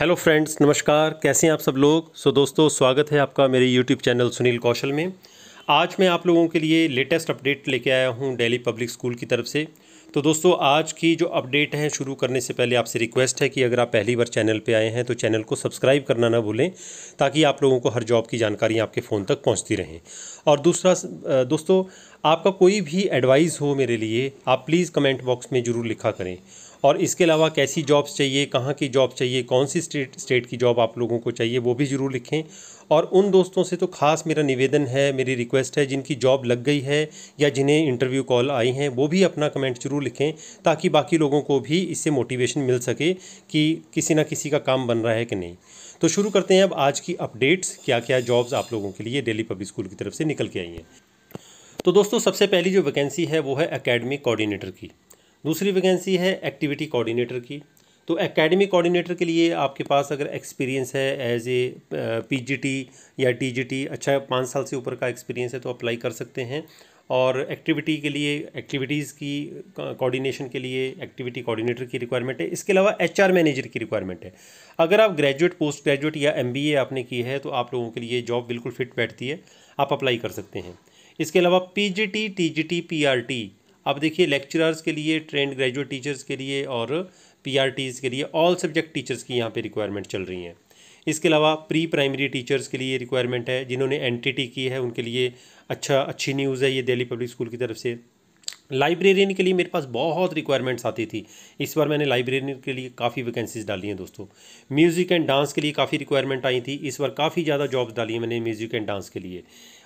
hello friends नमस्कार कैसे हैं आप सब लोग सो so, दोस्तों स्वागत है आपका मेरे यूट्यूब चैनल सुनील कौशल में आज मैं आप लोगों के लिए लेटेस्ट अपडेट लेके आया हूं दिल्ली पब्लिक स्कूल की तरफ से तो दोस्तों आज की जो अपडेट है शुरू करने से पहले आपसे रिक्वेस्ट है कि अगर आप पहली बार चैनल पर आए हैं तो चैनल को सब्सक्राइब करना ना भूलें ताकि आप लोगों को हर जॉब की जानकारी आपके फ़ोन तक पहुँचती रहें और दूसरा दोस्तों आपका कोई भी एडवाइस हो मेरे लिए आप प्लीज़ कमेंट बॉक्स में ज़रूर लिखा करें और इसके अलावा कैसी जॉब्स चाहिए कहाँ की जॉब चाहिए कौन सी स्टेट स्टेट की जॉब आप लोगों को चाहिए वो भी ज़रूर लिखें और उन दोस्तों से तो खास मेरा निवेदन है मेरी रिक्वेस्ट है जिनकी जॉब लग गई है या जिन्हें इंटरव्यू कॉल आई हैं वो भी अपना कमेंट जरूर लिखें ताकि बाकी लोगों को भी इससे मोटिवेशन मिल सके कि किसी ना किसी का काम बन रहा है कि नहीं तो शुरू करते हैं अब आज की अपडेट्स क्या क्या जॉब्स आप लोगों के लिए डेली पब्लिक स्कूल की तरफ से निकल के आई हैं तो दोस्तों सबसे पहली जो वैकेंसी है वो है अकेडमिक कोऑर्डिनेटर की दूसरी वैकेंसी है एक्टिविटी कोऑर्डिनेटर की तो एकेडमिक कोऑर्डिनेटर के लिए आपके पास अगर एक्सपीरियंस है एज ए पीजीटी या टीजीटी अच्छा पाँच साल से ऊपर का एक्सपीरियंस है तो अप्लाई कर सकते हैं और एक्टिविटी के लिए एक्टिविटीज़ की कोऑर्डिनेशन के लिए एक्टिविटी कोऑर्डिनेटर की रिक्वायरमेंट है इसके अलावा एचआर मैनेजर की रिक्वायरमेंट है अगर आप ग्रेजुएट पोस्ट ग्रेजुएट या एमबीए आपने की है तो आप लोगों के लिए जॉब बिल्कुल फिट बैठती है आप अप्लाई कर सकते हैं इसके अलावा पीजीटी टीजीटी पीआरटी अब देखिए लेक्चरर्स के लिए ट्रेंड ग्रेजुएट टीचर्स के लिए और पी के लिए ऑल सब्जेक्ट टीचर्स की यहाँ पर रिक्वायरमेंट चल रही हैं इसके अलावा प्री प्राइमरी टीचर्स के लिए रिक्वायरमेंट है जिन्होंने एन की है उनके लिए अच्छा अच्छी न्यूज़ है ये दिल्ली पब्लिक स्कूल की तरफ से लाइब्रेरियन के लिए मेरे पास बहुत रिक्वायरमेंट्स आती थी इस बार मैंने लाइब्रेरियन के लिए काफ़ी वैकेंसीज डाली हैं दोस्तों म्यूज़िक एंड डांस के लिए काफ़ी रिक्वायरमेंट आई थी इस बार काफ़ी ज़्यादा जॉब्स डाली हैं मैंने म्यूज़िक एंड डांस के लिए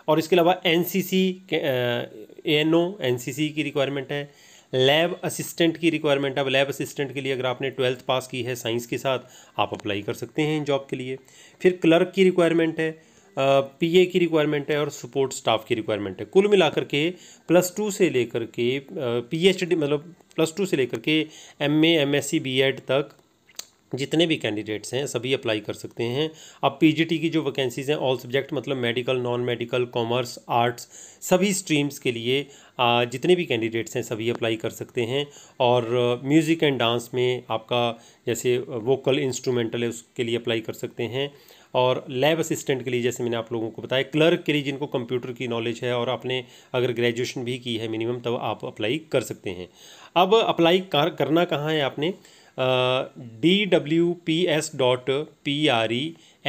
और इसके अलावा N C C N O N C C की रिक्वायरमेंट है लैब असिस्टेंट की रिक्वायरमेंट है अब लैब असिस्टेंट के लिए अगर आपने ट्वेल्थ पास की है साइंस के साथ आप अप्लाई कर सकते हैं इन जॉब के लिए फिर क्लर्क की रिक्वायरमेंट है पीए की रिक्वायरमेंट है और सपोर्ट स्टाफ की रिक्वायरमेंट है कुल मिलाकर के प्लस टू से लेकर के पीएचडी मतलब प्लस टू से लेकर के एमए एमएससी बीएड तक जितने भी कैंडिडेट्स हैं सभी अप्लाई कर सकते हैं अब पीजीटी की जो वैकेंसीज़ हैं ऑल सब्जेक्ट मतलब medical non medical commerce arts सभी स्ट्रीम्स के लिए जितने भी कैंडिडेट्स हैं सभी अप्लाई कर सकते हैं और म्यूज़िक एंड डांस में आपका जैसे वोकल इंस्ट्रूमेंटल है उसके लिए अप्लाई कर सकते हैं और लैब असिस्टेंट के लिए जैसे मैंने आप लोगों को बताया क्लर्क के लिए जिनको कंप्यूटर की नॉलेज है और आपने अगर ग्रेजुएशन भी की है मिनिमम तब आप अप्लाई कर सकते हैं अब अप्लाई करना कहाँ है आपने D W P S dot P R E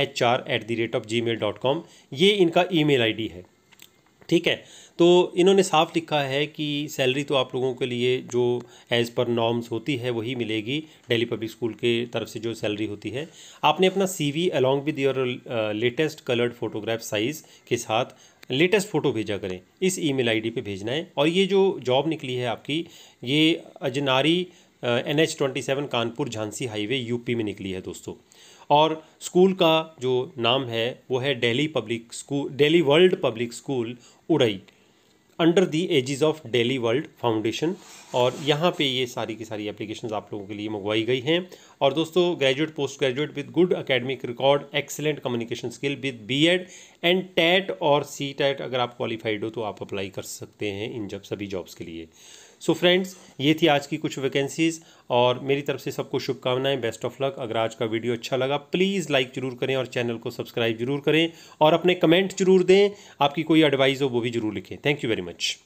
H R at the rate of gmail dot com ये इनका ई मेल आई डी है ठीक है तो इन्होंने साफ लिखा है कि सैलरी तो आप लोगों के लिए जो एज़ पर नॉर्म्स होती है वही मिलेगी दिल्ली पब्लिक स्कूल के तरफ से जो सैलरी होती है आपने अपना CV along with your latest coloured photograph size के साथ लेटेस्ट फ़ोटो भेजा करें इस ईमेल आईडी पे भेजना है और ये जो जॉब निकली है आपकी ये Ajnari N H twenty seven Kanpur Jhansi highway UP में निकली है दोस्तों और स्कूल का जो नाम है वो है Delhi public school Delhi world public school Urai under the aegis of Delhi world foundation और यहाँ पे ये सारी की सारी एप्लीकेशंस आप लोगों के लिए मंगवाई गई हैं और दोस्तों graduate post graduate with good academic record excellent communication skill with BEd and TET और सी टेट e अगर आप क्वालिफाइड हो तो आप अप्लाई कर सकते हैं इन जब सभी जॉब्स के लिए सो so फ्रेंड्स ये थी आज की कुछ वैकेंसीज़ और मेरी तरफ से सबको शुभकामनाएं बेस्ट ऑफ लक अगर आज का वीडियो अच्छा लगा प्लीज़ लाइक ज़रूर करें और चैनल को सब्सक्राइब जरूर करें और अपने कमेंट जरूर दें आपकी कोई एडवाइस हो वो भी ज़रूर लिखें थैंक यू वेरी मच